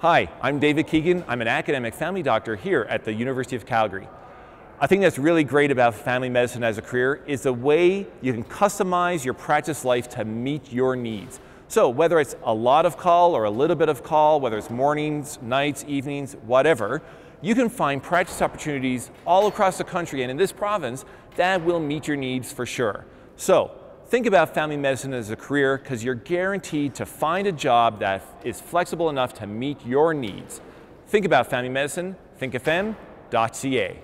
Hi, I'm David Keegan. I'm an academic family doctor here at the University of Calgary. I think that's really great about family medicine as a career is the way you can customize your practice life to meet your needs. So whether it's a lot of call or a little bit of call, whether it's mornings, nights, evenings, whatever, you can find practice opportunities all across the country and in this province that will meet your needs for sure. So Think about family medicine as a career because you're guaranteed to find a job that is flexible enough to meet your needs. Think about family medicine, thinkfm.ca.